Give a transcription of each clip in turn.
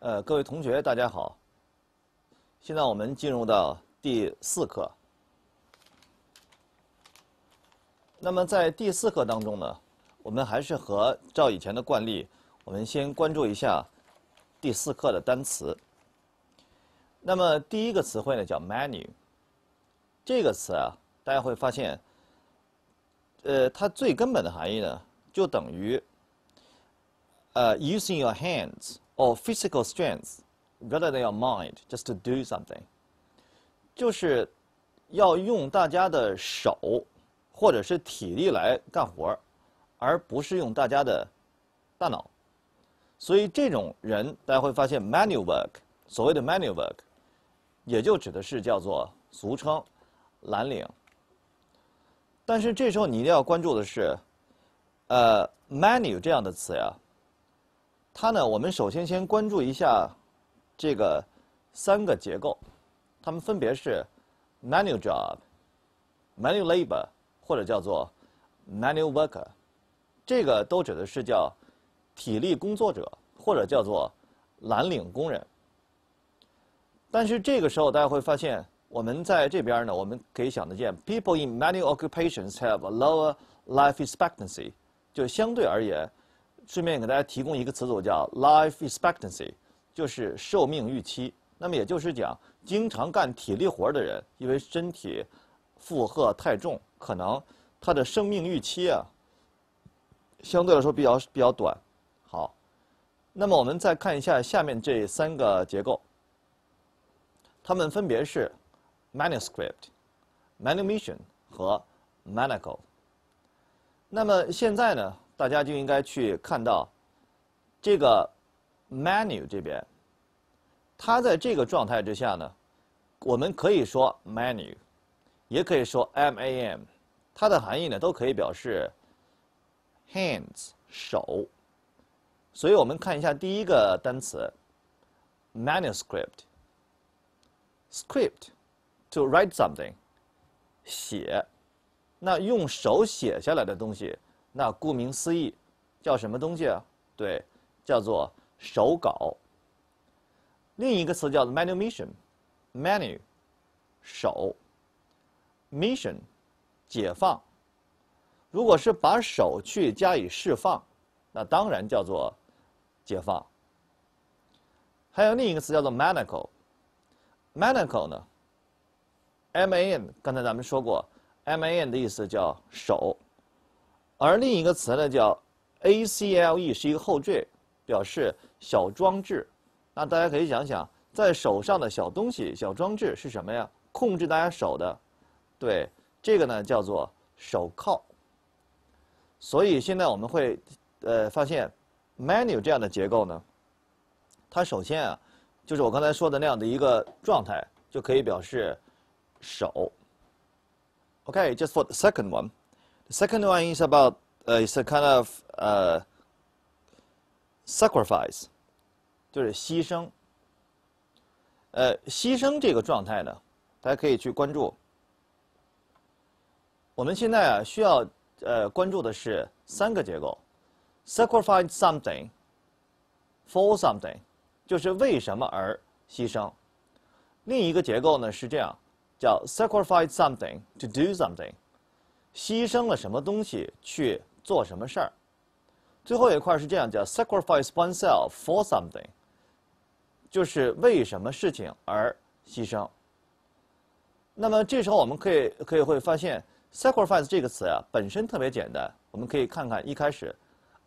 呃，各位同学，大家好。现在我们进入到第四课。那么在第四课当中呢，我们还是和照以前的惯例，我们先关注一下第四课的单词。那么第一个词汇呢叫 menu。这个词啊，大家会发现，呃，它最根本的含义呢就等于呃 using your hands。or physical strength, rather than your mind, just to do something，就是要用大家的手或者是体力来干活而不是用大家的大脑。所以这种人，大家会发现 manual work，所谓的 manual work，也就指的是叫做俗称蓝领。但是这时候你一定要关注的是，呃 m a n u a l 这样的词呀。它呢，我们首先先关注一下这个三个结构，它们分别是 manual job、manual labor 或者叫做 manual worker，这个都指的是叫体力工作者或者叫做蓝领工人。但是这个时候大家会发现，我们在这边呢，我们可以想得见，people in m a n y occupations have a lower life expectancy，就相对而言。顺便给大家提供一个词组叫 life expectancy，就是寿命预期。那么也就是讲，经常干体力活儿的人，因为身体负荷太重，可能他的生命预期啊相对来说比较比较短。好，那么我们再看一下下面这三个结构，它们分别是 manuscript、manumission 和 manacle。那么现在呢？大家就应该去看到这个 menu 这边，它在这个状态之下呢，我们可以说 menu，也可以说 M A M，它的含义呢都可以表示 hands 手。所以我们看一下第一个单词 manuscript script to write something 写，那用手写下来的东西。那顾名思义，叫什么东西啊？对，叫做手稿。另一个词叫做 manumission，manu 手 mission 解放。如果是把手去加以释放，那当然叫做解放。还有另一个词叫做 manacle，manacle 呢，m-a-n，刚才咱们说过，m-a-n 的意思叫手。而另一个词呢，叫 ACLE，是一个后缀，表示小装置。那大家可以想想，在手上的小东西、小装置是什么呀？控制大家手的，对这个呢，叫做手铐。所以现在我们会呃发现 m e n u 这样的结构呢，它首先啊，就是我刚才说的那样的一个状态，就可以表示手。OK，just for the second one。The second one is about uh, is a kind of uh, sacrifice，就是牺牲。呃，牺牲这个状态呢，大家可以去关注。我们现在啊需要呃关注的是三个结构：sacrifice something for something，就是为什么而牺牲。另一个结构呢是这样，叫 sacrifice something to do something。牺牲了什么东西去做什么事儿？最后一块是这样，叫 sacrifice oneself for something，就是为什么事情而牺牲。那么这时候我们可以可以会发现，sacrifice 这个词啊本身特别简单。我们可以看看一开始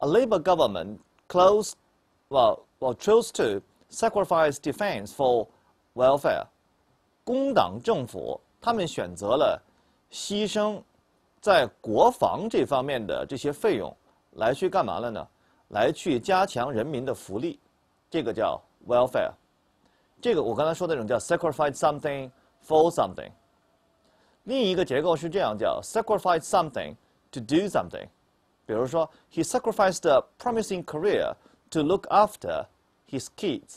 ，a labor government chose to sacrifice defense for welfare，工党政府他们选择了牺牲。在国防这方面的这些费用，来去干嘛了呢？来去加强人民的福利，这个叫 welfare。这个我刚才说那种叫 sacrifice something for something。另一个结构是这样，叫 sacrifice something to do something。比如说，He sacrificed a promising career to look after his kids。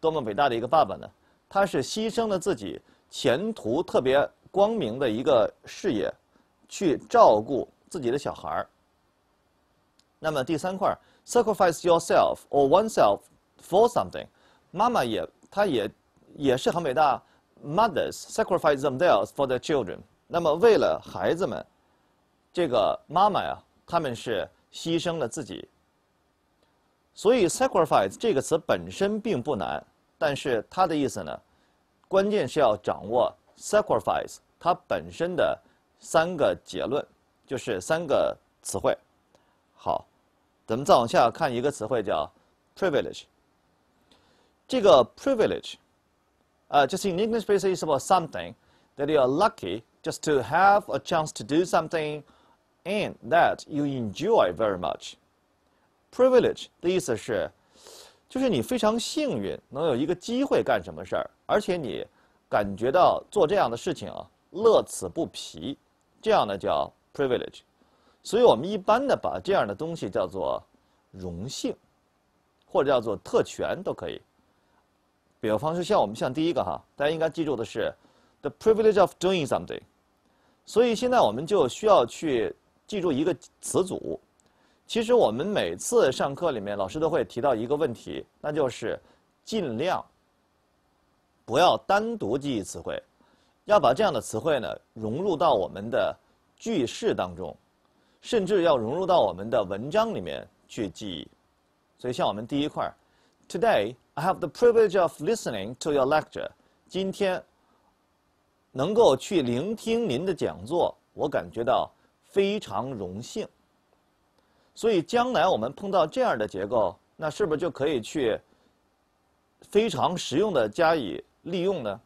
多么伟大的一个爸爸呢？他是牺牲了自己前途特别光明的一个事业。去照顾自己的小孩儿。那么第三块，sacrifice yourself or oneself for something，妈妈也，她也也是很伟大。Mothers sacrifice themselves for their children。那么为了孩子们，这个妈妈呀，他们是牺牲了自己。所以 sacrifice 这个词本身并不难，但是它的意思呢，关键是要掌握 sacrifice 它本身的。三个结论就是三个词汇。好，咱们再往下看一个词汇叫 privilege。这个 privilege，呃，just in English basis about something that you are lucky just to have a chance to do something and that you enjoy very much。privilege 的意思是，就是你非常幸运能有一个机会干什么事儿，而且你感觉到做这样的事情啊乐此不疲。这样呢叫 privilege，所以我们一般的把这样的东西叫做荣幸，或者叫做特权都可以。比方说像我们像第一个哈，大家应该记住的是 the privilege of doing something，所以现在我们就需要去记住一个词组。其实我们每次上课里面，老师都会提到一个问题，那就是尽量不要单独记忆词汇。要把这样的词汇呢融入到我们的句式当中，甚至要融入到我们的文章里面去记忆。所以，像我们第一块，Today I have the privilege of listening to your lecture。今天能够去聆听您的讲座，我感觉到非常荣幸。所以，将来我们碰到这样的结构，那是不是就可以去非常实用的加以利用呢？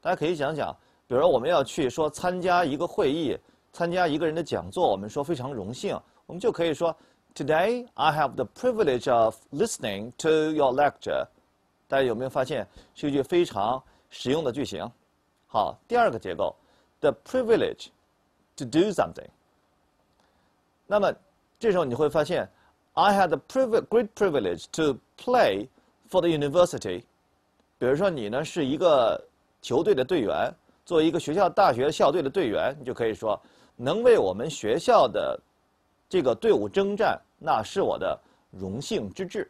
大家可以想想。比如说，我们要去说参加一个会议，参加一个人的讲座，我们说非常荣幸，我们就可以说，Today I have the privilege of listening to your lecture。大家有没有发现是一句非常实用的句型？好，第二个结构，the privilege to do something。那么这时候你会发现，I had the great privilege to play for the university。比如说，你呢是一个球队的队员。做一个学校大学校队的队员，你就可以说能为我们学校的这个队伍征战，那是我的荣幸之至。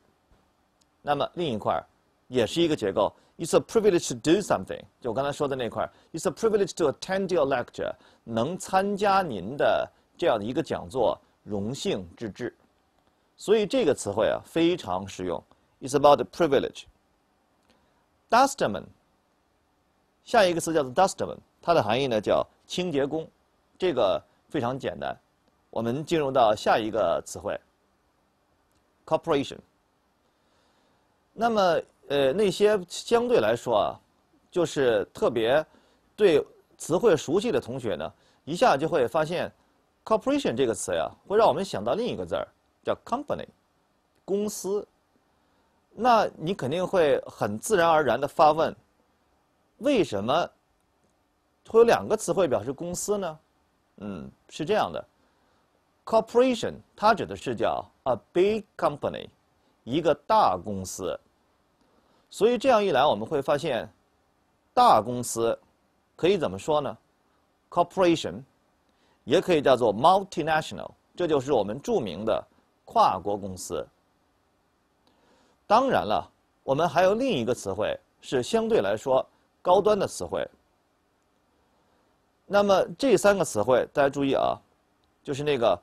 那么另一块儿也是一个结构，It's a privilege to do something，就我刚才说的那块儿，It's a privilege to attend your lecture，能参加您的这样的一个讲座，荣幸之至。所以这个词汇啊非常实用，It's about the privilege。d u s t m a n 下一个词叫做 dustman，它的含义呢叫清洁工，这个非常简单。我们进入到下一个词汇，corporation。那么，呃，那些相对来说啊，就是特别对词汇熟悉的同学呢，一下就会发现 corporation 这个词呀，会让我们想到另一个字儿，叫 company，公司。那你肯定会很自然而然的发问。为什么会有两个词汇表示公司呢？嗯，是这样的，corporation 它指的是叫 a big company，一个大公司。所以这样一来，我们会发现大公司可以怎么说呢？corporation 也可以叫做 multinational，这就是我们著名的跨国公司。当然了，我们还有另一个词汇是相对来说。高端的词汇，那么这三个词汇，大家注意啊，就是那个，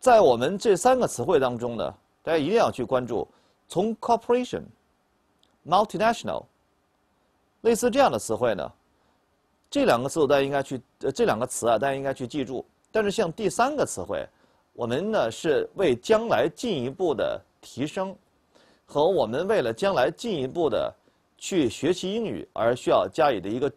在我们这三个词汇当中呢，大家一定要去关注从 corporation、multinational，类似这样的词汇呢，这两个词大家应该去，呃，这两个词啊大家应该去记住。但是像第三个词汇，我们呢是为将来进一步的提升和我们为了将来进一步的。去学习英语而需要加以的一个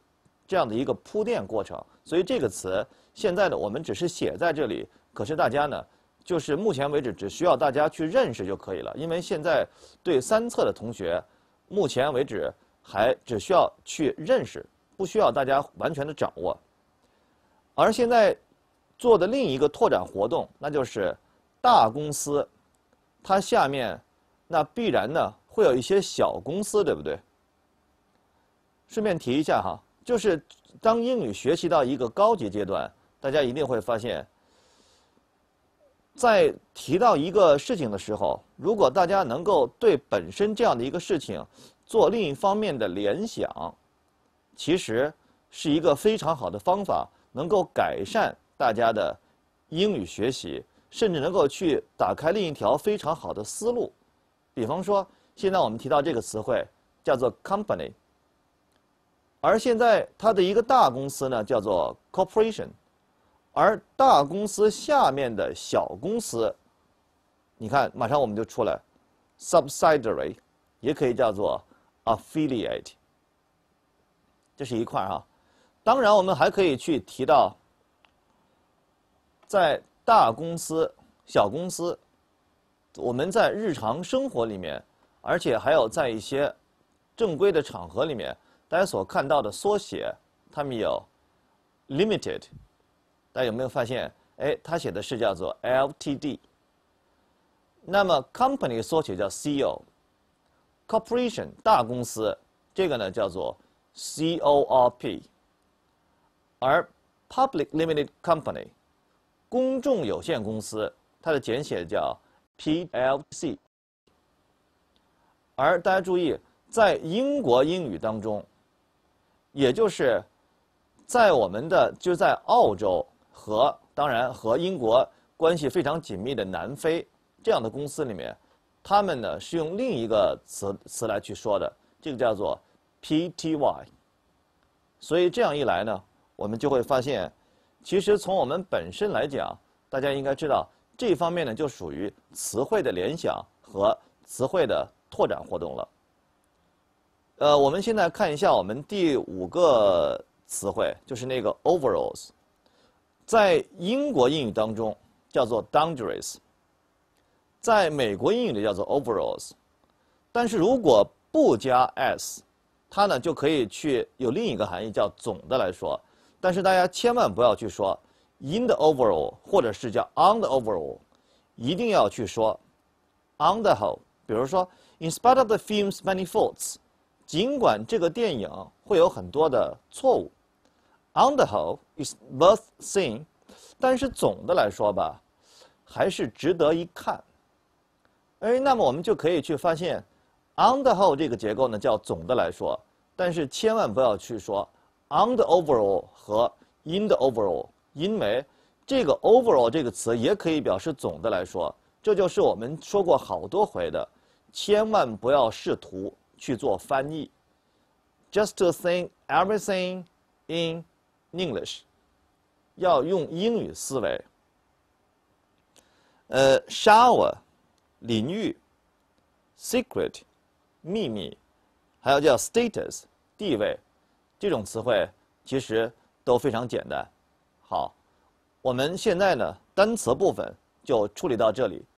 这样的一个铺垫过程，所以这个词现在呢，我们只是写在这里。可是大家呢，就是目前为止只需要大家去认识就可以了，因为现在对三册的同学，目前为止还只需要去认识，不需要大家完全的掌握。而现在做的另一个拓展活动，那就是大公司，它下面那必然呢会有一些小公司，对不对？顺便提一下哈，就是当英语学习到一个高级阶段，大家一定会发现，在提到一个事情的时候，如果大家能够对本身这样的一个事情做另一方面的联想，其实是一个非常好的方法，能够改善大家的英语学习，甚至能够去打开另一条非常好的思路。比方说，现在我们提到这个词汇叫做 “company”。而现在，它的一个大公司呢，叫做 corporation，而大公司下面的小公司，你看，马上我们就出来，subsidiary，也可以叫做 affiliate，这是一块儿哈。当然，我们还可以去提到，在大公司、小公司，我们在日常生活里面，而且还有在一些正规的场合里面。大家所看到的缩写，它们有 limited，大家有没有发现？哎，它写的是叫做 Ltd。那么 company 缩写叫 Co，corporation 大公司这个呢叫做 Corp。而 public limited company 公众有限公司，它的简写叫 PLC。而大家注意，在英国英语当中。也就是，在我们的就是在澳洲和当然和英国关系非常紧密的南非这样的公司里面，他们呢是用另一个词词来去说的，这个叫做 Pty。所以这样一来呢，我们就会发现，其实从我们本身来讲，大家应该知道这方面呢就属于词汇的联想和词汇的拓展活动了。呃，我们现在看一下我们第五个词汇，就是那个 overalls，在英国英语当中叫做 d u n g a r o e s 在美国英语里叫做 overalls。但是如果不加 s，它呢就可以去有另一个含义，叫总的来说。但是大家千万不要去说 in the overall 或者是叫 on the overall，一定要去说 on the whole。比如说，in spite of the film's many faults。尽管这个电影会有很多的错误，On the whole is worth seeing，但是总的来说吧，还是值得一看。哎，那么我们就可以去发现，On the whole 这个结构呢叫总的来说，但是千万不要去说 On the overall 和 In the overall，因为这个 overall 这个词也可以表示总的来说，这就是我们说过好多回的，千万不要试图。去做翻译，just to think everything in English，要用英语思维。呃，shower 淋浴，secret 秘密，还有叫 status 地位，这种词汇其实都非常简单。好，我们现在呢单词部分就处理到这里。